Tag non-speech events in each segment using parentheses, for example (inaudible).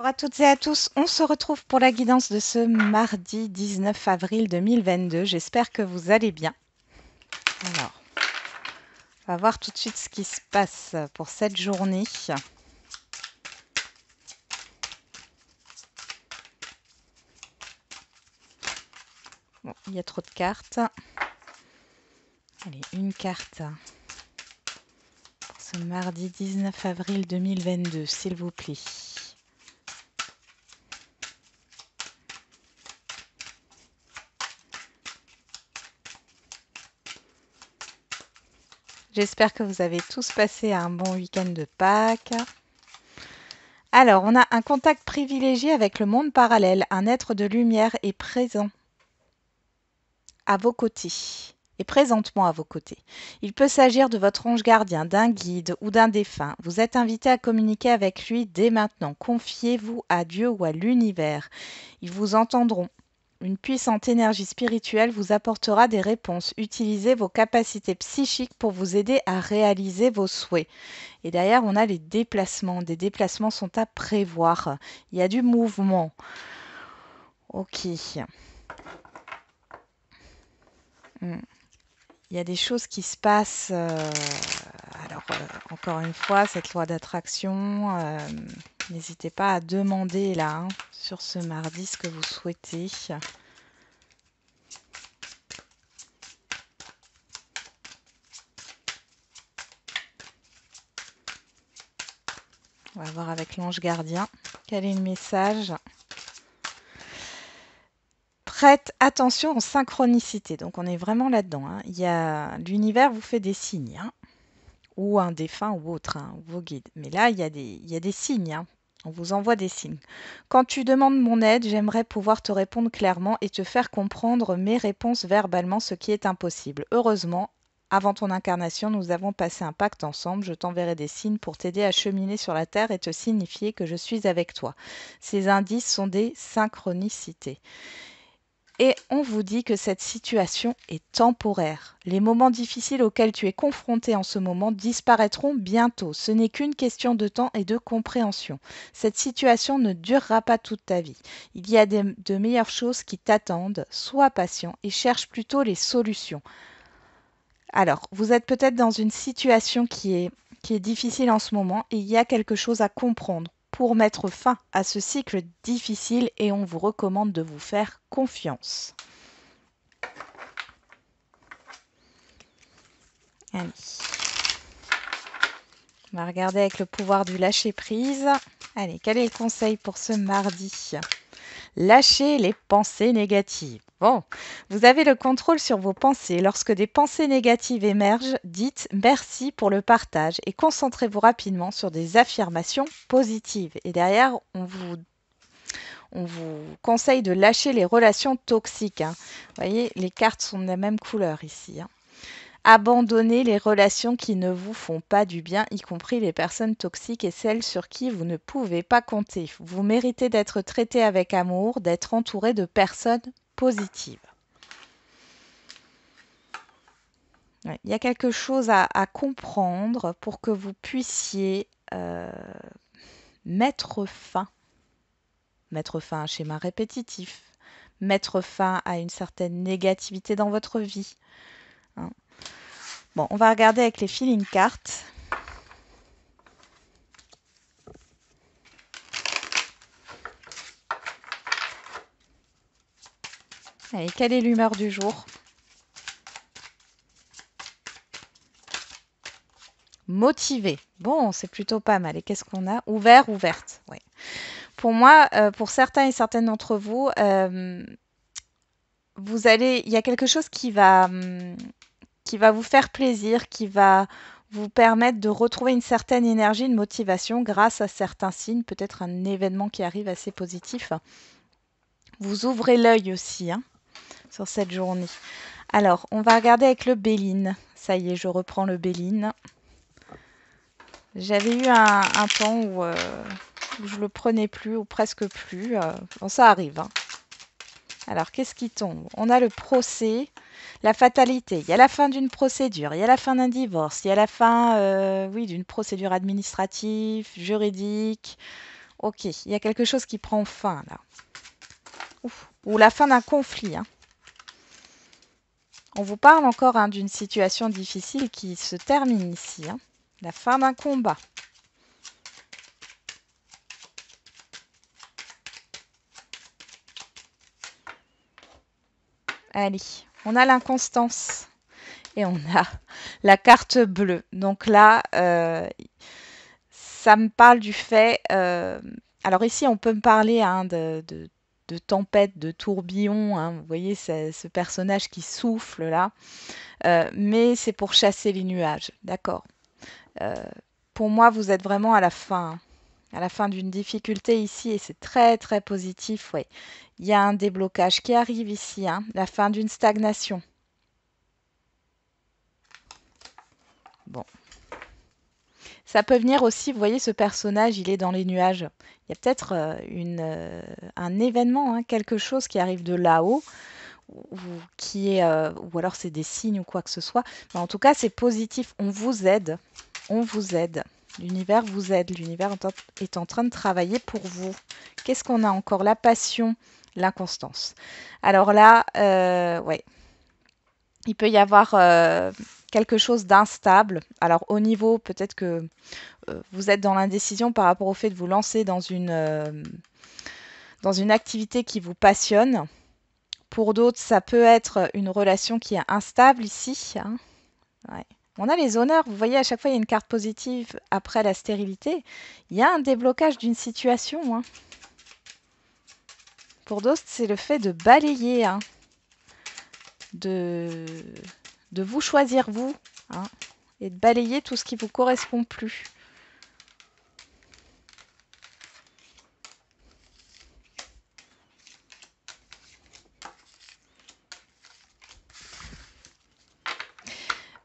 Bonjour à toutes et à tous, on se retrouve pour la guidance de ce mardi 19 avril 2022. J'espère que vous allez bien. Alors, on va voir tout de suite ce qui se passe pour cette journée. Bon, il y a trop de cartes. Allez, une carte pour ce mardi 19 avril 2022, s'il vous plaît. J'espère que vous avez tous passé un bon week-end de Pâques. Alors, on a un contact privilégié avec le monde parallèle. Un être de lumière est présent à vos côtés et présentement à vos côtés. Il peut s'agir de votre ange gardien, d'un guide ou d'un défunt. Vous êtes invité à communiquer avec lui dès maintenant. Confiez-vous à Dieu ou à l'univers. Ils vous entendront. Une puissante énergie spirituelle vous apportera des réponses. Utilisez vos capacités psychiques pour vous aider à réaliser vos souhaits. Et derrière, on a les déplacements. Des déplacements sont à prévoir. Il y a du mouvement. Ok. Hmm. Il y a des choses qui se passent. Euh, alors, euh, encore une fois, cette loi d'attraction. Euh, N'hésitez pas à demander là, hein, sur ce mardi, ce que vous souhaitez. On va voir avec l'ange gardien quel est le message. Prête attention aux synchronicités. Donc on est vraiment là-dedans. Hein. L'univers vous fait des signes. Hein. Ou un défunt ou autre, vos guides. Mais là, il des, il y a des signes on vous envoie des signes. Quand tu demandes mon aide, j'aimerais pouvoir te répondre clairement et te faire comprendre mes réponses verbalement, ce qui est impossible. Heureusement, avant ton incarnation, nous avons passé un pacte ensemble. Je t'enverrai des signes pour t'aider à cheminer sur la Terre et te signifier que je suis avec toi. Ces indices sont des synchronicités. Et on vous dit que cette situation est temporaire. Les moments difficiles auxquels tu es confronté en ce moment disparaîtront bientôt. Ce n'est qu'une question de temps et de compréhension. Cette situation ne durera pas toute ta vie. Il y a de, meilleures choses qui t'attendent. Sois patient et cherche plutôt les solutions. Alors, vous êtes peut-être dans une situation qui est, qui est difficile en ce moment et il y a quelque chose à comprendre pour mettre fin à ce cycle difficile et on vous recommande de vous faire confiance. Allez. On va regarder avec le pouvoir du lâcher prise. Allez, quel est le conseil pour ce mardi Lâchez les pensées négatives. Bon, vous avez le contrôle sur vos pensées. Lorsque des pensées négatives émergent, dites merci pour le partage et concentrez-vous rapidement sur des affirmations positives. Et derrière, on vous on vous conseille de lâcher les relations toxiques. Hein. Vous voyez, les cartes sont de la même couleur ici. Hein. Abandonnez les relations qui ne vous font pas du bien, y compris les personnes toxiques et celles sur qui vous ne pouvez pas compter. Vous méritez d'être traité avec amour, d'être entouré de personnes positives. Il y a quelque chose à, comprendre pour que vous puissiez euh, mettre fin, mettre fin à un schéma répétitif, mettre fin à une certaine négativité dans votre vie. Hein. Bon, on va regarder avec les feeling cartes. Allez, quelle est l'humeur du jour Motivé. Bon, c'est plutôt pas mal. Et qu'est-ce qu'on a Ouvert, ouverte. Pour moi, euh, pour certains et certaines d'entre vous, euh, vous allez, il y a quelque chose qui va, hum, qui va vous faire plaisir, qui va vous permettre de retrouver une certaine énergie, une motivation grâce à certains signes, peut-être un événement qui arrive assez positif. Vous ouvrez l'œil aussi hein, sur cette journée. Alors, on va regarder avec le Béline. Ça y est, je reprends le Béline. J'avais eu un, temps où, je euh, ne je le prenais plus ou presque plus. Euh, bon, ça arrive. Hein. Alors, qu'est-ce qui tombe On a le procès, la fatalité. Il y a la fin d'une procédure, il y a la fin d'un divorce, il y a la fin, euh, oui, d'une procédure administrative, juridique. Ok, il y a quelque chose qui prend fin là. Ou la fin d'un conflit. Hein. On vous parle encore hein, d'une situation difficile qui se termine ici. Hein. La fin d'un combat. Allez, on a l'inconstance et on a la carte bleue. Donc là, euh, ça me parle du fait... Euh, alors ici, on peut me parler hein, de, tempête, de tourbillon. Hein, vous voyez ce personnage qui souffle là. Euh, mais c'est pour chasser les nuages. D'accord. pour moi, vous êtes vraiment à la fin. Hein à la fin d'une difficulté ici, et c'est très très positif, oui. Il y a un déblocage qui arrive ici, hein, la fin d'une stagnation. Bon. Ça peut venir aussi, vous voyez, ce personnage, il est dans les nuages. Il y a peut-être euh, euh, un événement, hein, quelque chose qui arrive de là-haut, ou, qui est, euh, ou alors c'est des signes ou quoi que ce soit. Mais en tout cas, c'est positif, on vous aide, on vous aide. L'univers vous aide, l'univers est en train de travailler pour vous. Qu'est-ce qu'on a encore La passion, l'inconstance. Alors là, euh, ouais, il peut y avoir euh, quelque chose d'instable. Alors au niveau, peut-être que euh, vous êtes dans l'indécision par rapport au fait de vous lancer dans une, dans une activité qui vous passionne. Pour d'autres, ça peut être une relation qui est instable ici. Hein. Ouais. On a les honneurs, vous voyez, à chaque fois, il y a une carte positive après la stérilité. Il y a un déblocage d'une situation. Hein. Pour d'autres, c'est le fait de balayer, hein. de... de vous choisir vous, hein, et de balayer tout ce qui vous correspond plus.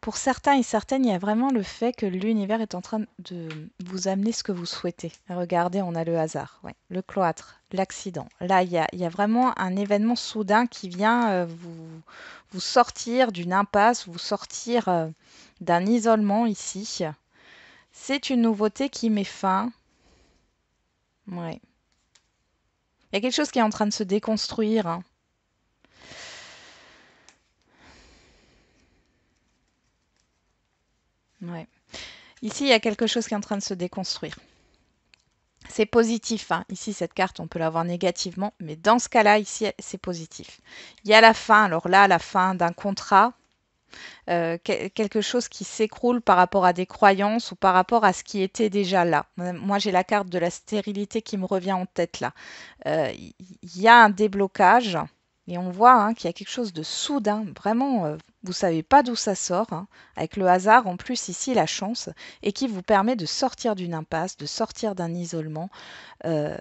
pour certains et certaines, il y a vraiment le fait que l'univers est en train de vous amener ce que vous souhaitez. Regardez, on a le hasard, le cloître, l'accident. Là, il y, a, vraiment un événement soudain qui vient euh, vous, sortir d'une impasse, vous sortir euh, d'un isolement ici. C'est une nouveauté qui met fin. Ouais. Il y a quelque chose qui est en train de se déconstruire. Hein. Ici, il y a quelque chose qui est en train de se déconstruire. C'est positif. Hein. Ici, cette carte, on peut la voir négativement, mais dans ce cas-là, ici, c'est positif. Il y a la fin, alors là, la fin d'un contrat, euh, quelque chose qui s'écroule par rapport à des croyances ou par rapport à ce qui était déjà là. Moi, j'ai la carte de la stérilité qui me revient en tête là. Euh, il y, a un déblocage et on voit hein, qu'il y a quelque chose de soudain, vraiment euh, vous savez pas d'où ça sort, hein. avec le hasard en plus ici la chance, et qui vous permet de sortir d'une impasse, de sortir d'un isolement. Euh,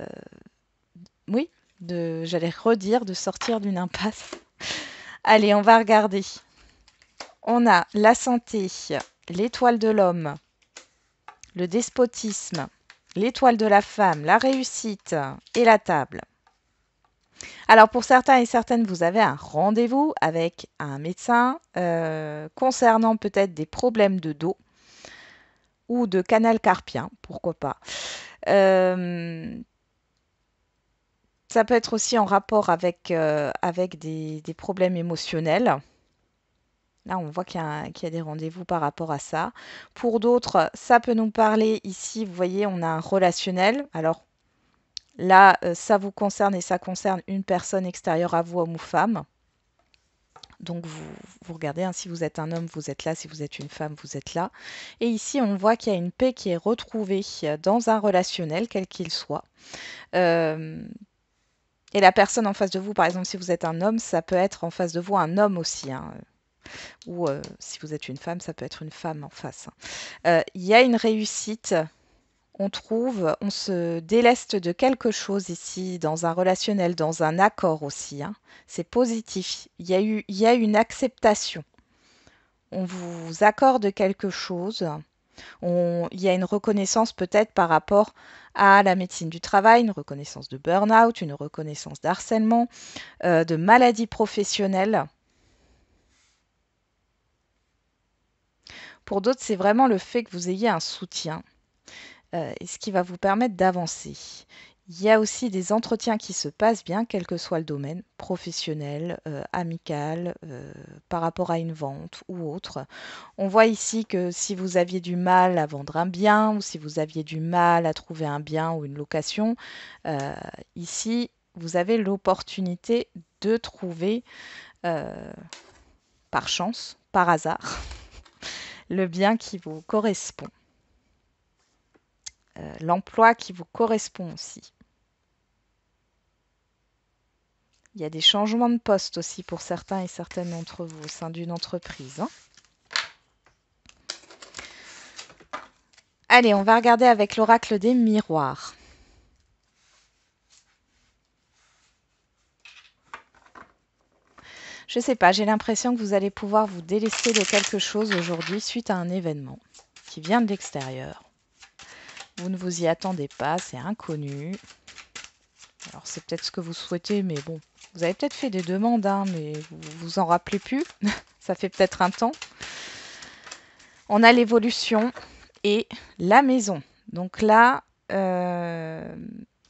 oui, j'allais redire de sortir d'une impasse. (laughs) Allez, on va regarder. On a la santé, l'étoile de l'homme, le despotisme, l'étoile de la femme, la réussite et la table. Alors pour certains et certaines, vous avez un rendez-vous avec un médecin euh, concernant peut-être des problèmes de dos ou de canal carpien, pourquoi pas. Euh, ça peut être aussi en rapport avec, euh, avec des, problèmes émotionnels. Là, on voit qu'il y, y, a des rendez-vous par rapport à ça. Pour d'autres, ça peut nous parler ici, vous voyez, on a un relationnel. Alors, Là, euh, ça vous concerne et ça concerne une personne extérieure à vous, homme ou femme. Donc vous, regardez, hein, si vous êtes un homme, vous êtes là, si vous êtes une femme, vous êtes là. Et ici, on voit qu'il y a une paix qui est retrouvée euh, dans un relationnel, quel qu'il soit. Euh, et la personne en face de vous, par exemple, si vous êtes un homme, ça peut être en face de vous un homme aussi. Hein. ou si vous êtes une femme, ça peut être une femme en face. Il y a une réussite on trouve, on se déleste de quelque chose ici, dans un relationnel, dans un accord aussi. Hein. C'est positif. Il y, a eu, il y a une acceptation. On vous accorde quelque chose. il y a une reconnaissance peut-être par rapport à la médecine du travail, une reconnaissance de burn-out, une reconnaissance d'harcèlement, euh, de maladies professionnelles. Pour d'autres, c'est vraiment le fait que vous ayez un soutien, euh, ce qui va vous permettre d'avancer. Il y a aussi des entretiens qui se passent bien, quel que soit le domaine, professionnel, euh, amical, euh, par rapport à une vente ou autre. On voit ici que si vous aviez du mal à vendre un bien ou si vous aviez du mal à trouver un bien ou une location, ici, vous avez l'opportunité de trouver, par chance, par hasard, (laughs) le bien qui vous correspond. Euh, l'emploi qui vous correspond aussi. Il y a des changements de poste aussi pour certains et certaines d'entre vous au sein d'une entreprise. Hein. Allez, on va regarder avec l'oracle des miroirs. Je ne sais pas, j'ai l'impression que vous allez pouvoir vous délester de quelque chose aujourd'hui suite à un événement qui vient de l'extérieur. Vous ne vous y attendez pas, c'est inconnu. Alors c'est peut-être ce que vous souhaitez, mais bon, vous avez peut-être fait des demandes, hein, mais vous vous en rappelez plus. (laughs) Ça fait peut-être un temps. On a l'évolution et la maison. Donc là, euh,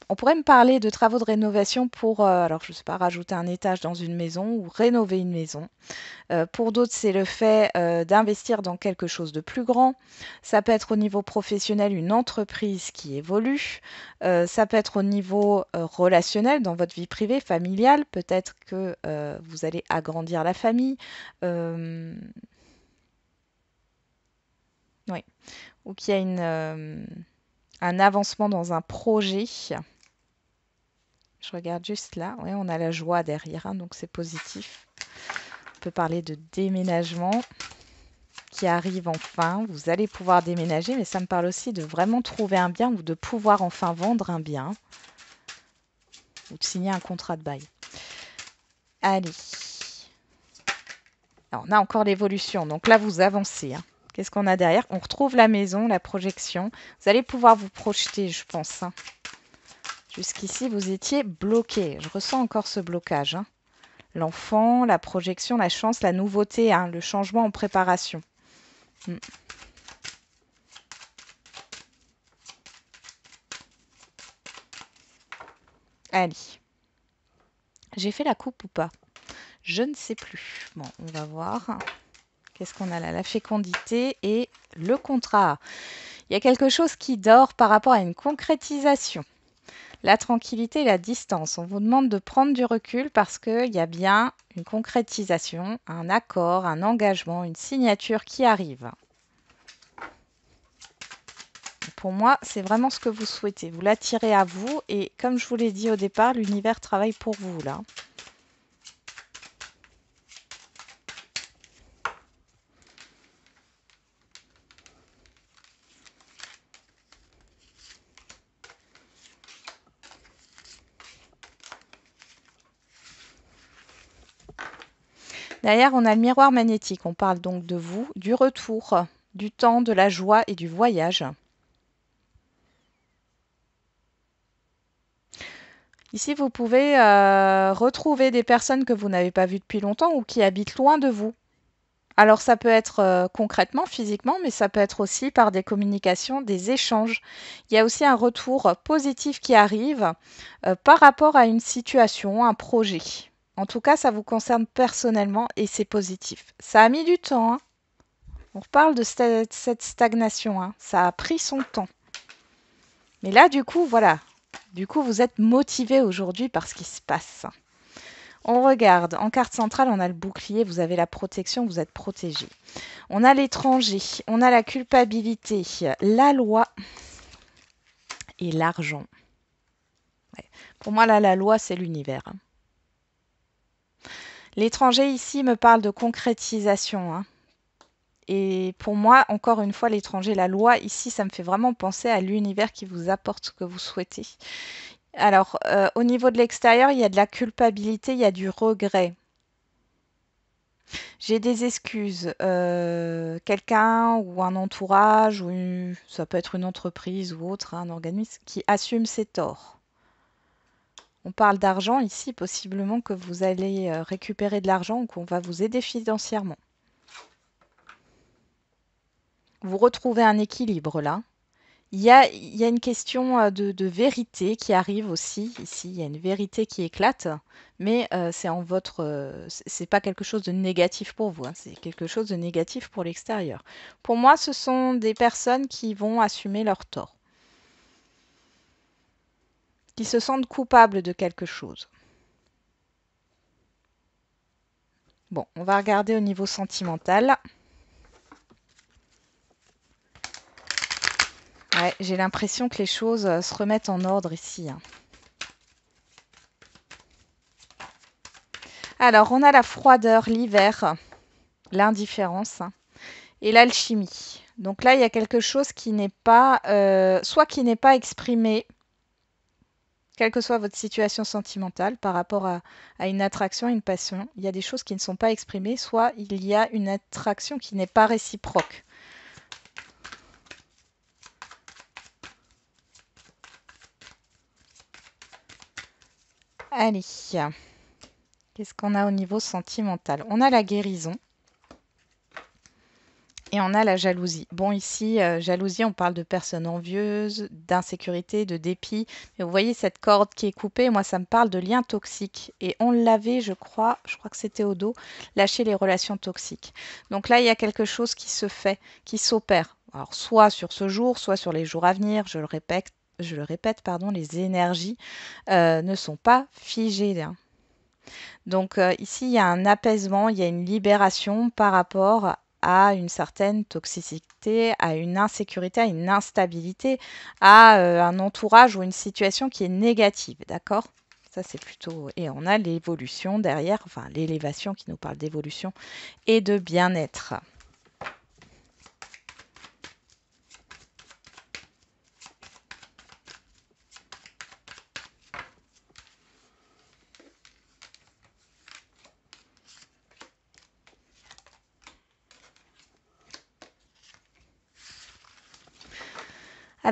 on pourrait me parler de travaux de rénovation pour, euh, alors je ne sais pas, rajouter un étage dans une maison ou rénover une maison. Euh, pour d'autres, c'est le fait euh, d'investir dans quelque chose de plus grand. Ça peut être au niveau professionnel une entreprise qui évolue. ça peut être au niveau relationnel, dans votre vie privée, familiale. Peut-être que vous allez agrandir la famille. Oui. Ou qu'il y a une un avancement dans un projet. Je regarde juste là. Oui, on a la joie derrière, hein, donc c'est positif. On peut parler de déménagement qui arrive enfin. Vous allez pouvoir déménager, mais ça me parle aussi de vraiment trouver un bien ou de pouvoir enfin vendre un bien ou de signer un contrat de bail. Allez. on a encore l'évolution. Donc là, vous avancez. Hein. Qu'est-ce qu'on a derrière On retrouve la maison, la projection. Vous allez pouvoir vous projeter, je pense. Hein. Jusqu'ici, vous étiez bloqué. Je ressens encore ce blocage. Hein. L'enfant, la projection, la chance, la nouveauté, hein, le changement en préparation. Hmm. Allez. J'ai fait la coupe ou pas Je ne sais plus. Bon, on va voir. Qu'est-ce qu'on a là La fécondité et le contrat. Il y a quelque chose qui dort par rapport à une concrétisation. La tranquillité et la distance. On vous demande de prendre du recul parce qu'il y a bien une concrétisation, un accord, un engagement, une signature qui arrive. Pour moi, c'est vraiment ce que vous souhaitez. Vous l'attirez à vous et comme je vous l'ai dit au départ, l'univers travaille pour vous là. Derrière, on a le miroir magnétique. On parle donc de vous, du retour, du temps, de la joie et du voyage. Ici, vous pouvez euh, retrouver des personnes que vous n'avez pas vues depuis longtemps ou qui habitent loin de vous. Alors ça peut être euh, concrètement, physiquement, mais ça peut être aussi par des communications, des échanges. Il y a aussi un retour positif qui arrive euh, par rapport à une situation, un projet. En tout cas, ça vous concerne personnellement et c'est positif. Ça a mis du temps. Hein On reparle de cette stagnation. Hein. ça a pris son temps. Mais là, du coup, voilà. Du coup, vous êtes motivé aujourd'hui par ce qui se passe. On regarde, en carte centrale, on a le bouclier, vous avez la protection, vous êtes protégé. On a l'étranger, on a la culpabilité, la loi et l'argent. Pour moi, là, la loi, c'est l'univers. Hein. L'étranger ici me parle de concrétisation. Hein. Et pour moi, encore une fois, l'étranger, la loi, ici, ça me fait vraiment penser à l'univers qui vous apporte ce que vous souhaitez. Alors, euh, au niveau de l'extérieur, il y a de la culpabilité, il y a du regret. J'ai des excuses. Euh, quelqu'un ou un entourage, ou ça peut être une entreprise ou autre, un organisme, qui assume ses torts. On parle d'argent ici, possiblement que vous allez euh, récupérer de l'argent ou qu'on va vous aider financièrement. Vous retrouvez un équilibre là. Il y a, une question euh, de, vérité qui arrive aussi ici. Il y a une vérité qui éclate, mais euh, c'est en votre, c'est pas quelque chose de négatif pour vous. Hein. c'est quelque chose de négatif pour l'extérieur. Pour moi, ce sont des personnes qui vont assumer leur tort qui se sentent coupables de quelque chose. Bon, on va regarder au niveau sentimental. j'ai l'impression que les choses euh, se remettent en ordre ici. Hein. Alors, on a la froideur, l'hiver, l'indifférence et l'alchimie. Donc là, il y a quelque chose qui n'est pas, euh, soit qui n'est pas exprimé, quelle que soit votre situation sentimentale par rapport à, une attraction, à une passion, il y a des choses qui ne sont pas exprimées, soit il y a une attraction qui n'est pas réciproque. Allez, qu'est-ce qu'on a au niveau sentimental On a la guérison. Et on a la jalousie. Bon, ici, euh, jalousie, on parle de personnes envieuses, d'insécurité, de dépit. Mais vous voyez cette corde qui est coupée, moi, ça me parle de liens toxiques. Et on l'avait, je crois, je crois que c'était au dos, lâcher les relations toxiques. Donc là, il y a quelque chose qui se fait, qui s'opère. Alors, soit sur ce jour, soit sur les jours à venir, je le répète, je le répète pardon, les énergies euh, ne sont pas figées. Hein. Donc euh, ici, il y a un apaisement, il y a une libération par rapport à une certaine toxicité, à une insécurité, à une instabilité, à euh, un entourage ou une situation qui est négative, d'accord ça, c'est plutôt. Et on a l'évolution derrière, enfin l'élévation qui nous parle d'évolution et de bien-être.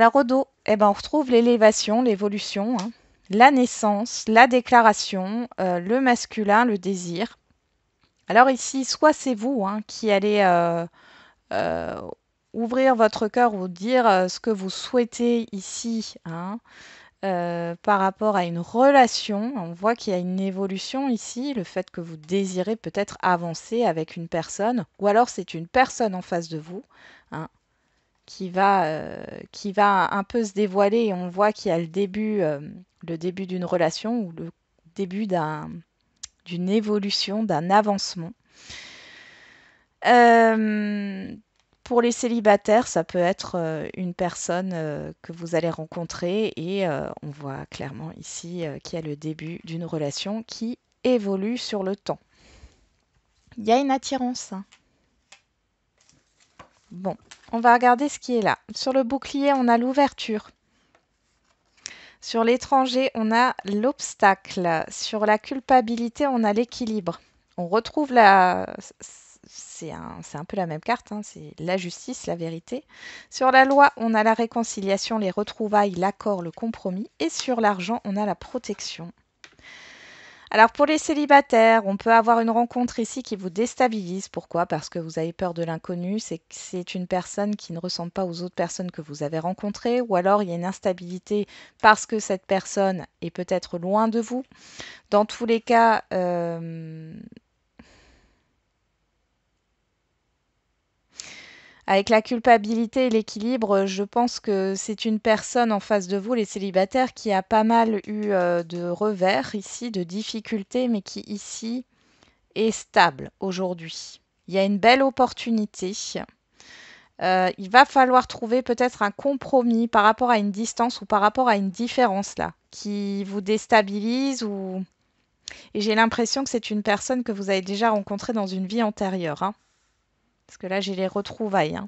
Alors au eh ben, on retrouve l'élévation, l'évolution, hein. la naissance, la déclaration, euh, le masculin, le désir. Alors ici, soit c'est vous hein, qui allez euh, euh, ouvrir votre cœur ou dire ce que vous souhaitez ici hein, par rapport à une relation. On voit qu'il y a une évolution ici, le fait que vous désirez peut-être avancer avec une personne, ou alors c'est une personne en face de vous qui va, euh, qui va un peu se dévoiler on voit qu'il y a le début, euh, le début d'une relation ou le début d'une évolution, d'un avancement. Euh, pour les célibataires, ça peut être une personne que vous allez rencontrer et on voit clairement ici qu'il y a le début d'une relation qui évolue sur le temps. Il y a une attirance, hein. Bon, on va regarder ce qui est là. Sur le bouclier, on a l'ouverture. Sur l'étranger, on a l'obstacle. Sur la culpabilité, on a l'équilibre. On retrouve la... C'est un, un, peu la même carte, hein, c'est la justice, la vérité. Sur la loi, on a la réconciliation, les retrouvailles, l'accord, le compromis. Et sur l'argent, on a la protection. Alors pour les célibataires, on peut avoir une rencontre ici qui vous déstabilise. Pourquoi Parce que vous avez peur de l'inconnu, c'est c'est une personne qui ne ressemble pas aux autres personnes que vous avez rencontrées, ou alors il y a une instabilité parce que cette personne est peut-être loin de vous. Dans tous les cas, euh, Avec la culpabilité et l'équilibre, je pense que c'est une personne en face de vous, les célibataires, qui a pas mal eu euh, de revers ici, de difficultés, mais qui ici est stable aujourd'hui. Il y a une belle opportunité. Euh, il va falloir trouver peut-être un compromis par rapport à une distance ou par rapport à une différence là, qui vous déstabilise ou... Et j'ai l'impression que c'est une personne que vous avez déjà rencontrée dans une vie antérieure. Hein. Parce que là, j'ai les retrouvailles. Hein.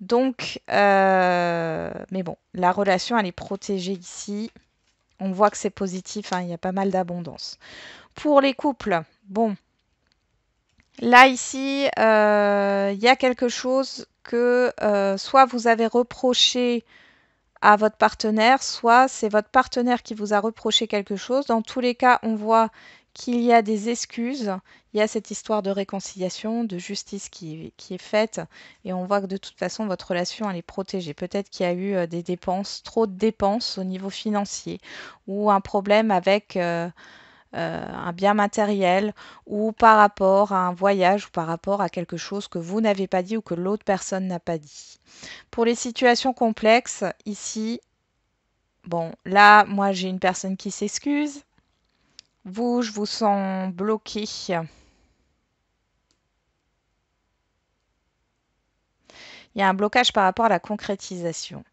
Donc, euh, mais bon, la relation, elle est protégée ici. On voit que c'est positif, hein, il y a pas mal d'abondance. Pour les couples, bon, là ici, euh, il y a quelque chose que euh, soit vous avez reproché à votre partenaire, soit c'est votre partenaire qui vous a reproché quelque chose. Dans tous les cas, on voit qu'il y a des excuses, il y a cette histoire de réconciliation, de justice qui, est faite, et on voit que de toute façon, votre relation, elle est protégée. Peut-être qu'il y a eu euh, des dépenses, trop de dépenses au niveau financier, ou un problème avec... Euh, euh, un bien matériel ou par rapport à un voyage ou par rapport à quelque chose que vous n'avez pas dit ou que l'autre personne n'a pas dit. Pour les situations complexes, ici, bon, là, moi j'ai une personne qui s'excuse, vous, je vous sens bloqué. Il y a un blocage par rapport à la concrétisation.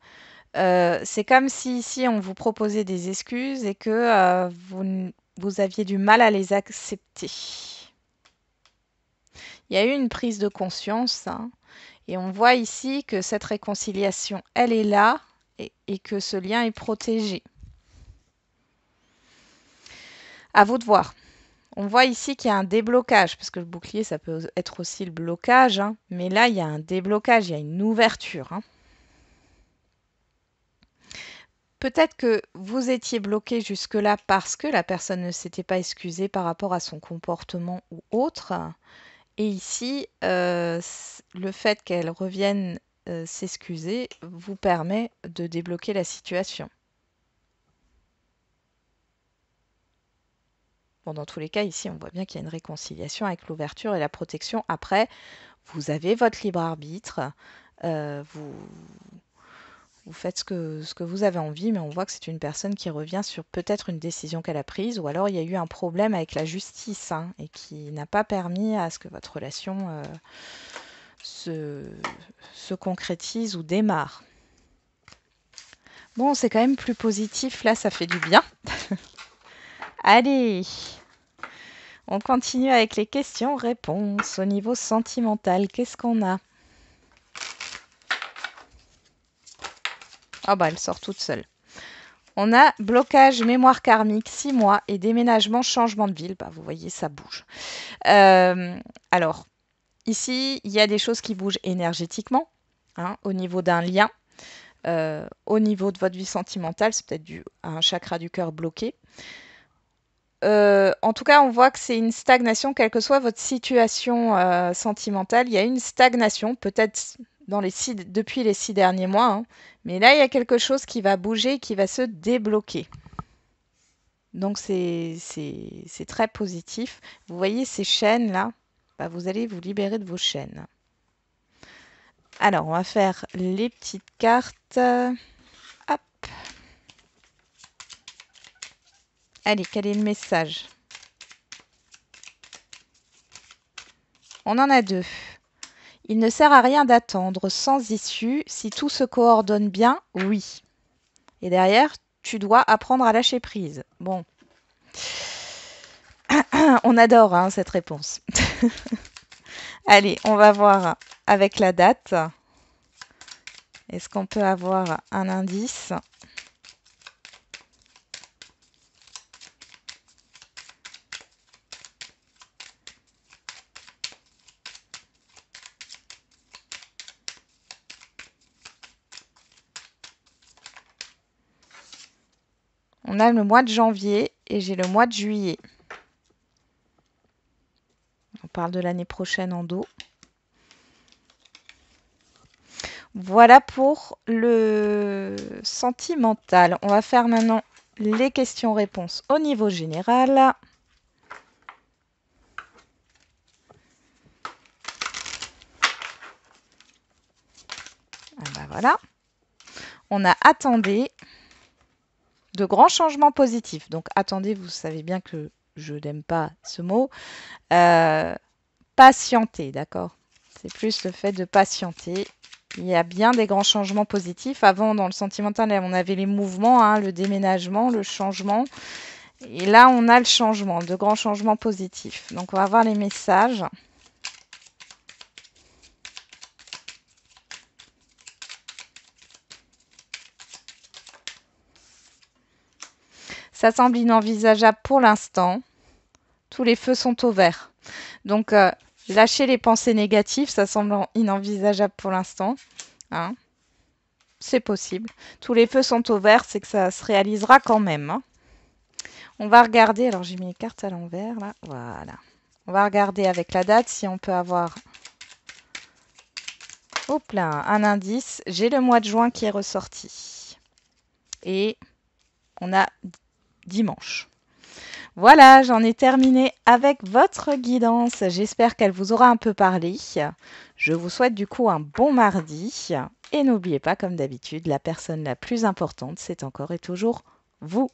Euh, c'est comme si ici on vous proposait des excuses et que euh, vous, vous aviez du mal à les accepter. Il y a eu une prise de conscience hein, et on voit ici que cette réconciliation, elle est là et que ce lien est protégé. À vous de voir. On voit ici qu'il y a un déblocage, parce que le bouclier, ça peut être aussi le blocage, hein. mais là, il y a un déblocage, il y a une ouverture. Hein. Peut-être que vous étiez bloqué jusque-là parce que la personne ne s'était pas excusée par rapport à son comportement ou autre. Et ici, euh, le fait qu'elle revienne euh, s'excuser vous permet de débloquer la situation. Bon, dans tous les cas, ici, on voit bien qu'il y a une réconciliation avec l'ouverture et la protection. Après, vous avez votre libre arbitre, euh, vous, faites ce que, vous avez envie, mais on voit que c'est une personne qui revient sur peut-être une décision qu'elle a prise, ou alors il y a eu un problème avec la justice, hein, et qui n'a pas permis à ce que votre relation euh, se, concrétise ou démarre. Bon, c'est quand même plus positif, là ça fait du bien. (laughs) Allez, on continue avec les questions-réponses au niveau sentimental. Qu'est-ce qu'on a Ah oh bah elle sort toute seule. On a blocage mémoire karmique six mois et déménagement changement de ville. Bah, vous voyez, ça bouge. Euh, alors, ici, il y a des choses qui bougent énergétiquement, hein, au niveau d'un lien, euh, au niveau de votre vie sentimentale, c'est peut-être dû à un chakra du cœur bloqué. Euh, en tout cas, on voit que c'est une stagnation, quelle que soit votre situation euh, sentimentale. Il y a une stagnation, peut-être dans les depuis les six derniers mois. Hein. mais là, il y a quelque chose qui va bouger, qui va se débloquer. Donc, c'est très positif. Vous voyez ces chaînes-là bah, Vous allez vous libérer de vos chaînes. Alors, on va faire les petites cartes. Hop Allez, quel est le message On en a deux. Il ne sert à rien d'attendre, sans issue, si tout se coordonne bien, oui. Et derrière, tu dois apprendre à lâcher prise. Bon. (clears throat) on adore hein, cette réponse. (laughs) Allez, on va voir avec la date. Est-ce qu'on peut avoir un indice On a le mois de janvier et j'ai le mois de juillet. On parle de l'année prochaine en dos. Voilà pour le sentimental. On va faire maintenant les questions-réponses au niveau général. Ah bah voilà. On a attendu de grands changements positifs. Donc attendez, vous savez bien que je n'aime pas ce mot. Euh, patienter, d'accord C'est plus le fait de patienter. Il y a bien des grands changements positifs. Avant, dans le sentimental, on avait les mouvements, hein, le déménagement, le changement. Et là, on a le changement, de grands changements positifs. Donc, on va voir les messages. Ça semble inenvisageable pour l'instant. Tous les feux sont au vert. Donc, lâchez euh, lâcher les pensées négatives, ça semble inenvisageable pour l'instant. Hein c'est possible. Tous les feux sont au vert, c'est que ça se réalisera quand même. Hein. on va regarder, alors j'ai mis les cartes à l'envers là, voilà. On va regarder avec la date si on peut avoir, un indice. J'ai le mois de juin qui est ressorti. Et on a dimanche. Voilà, j'en ai terminé avec votre guidance. J'espère qu'elle vous aura un peu parlé. Je vous souhaite du coup un bon mardi. Et n'oubliez pas, comme d'habitude, la personne la plus importante, c'est encore et toujours vous.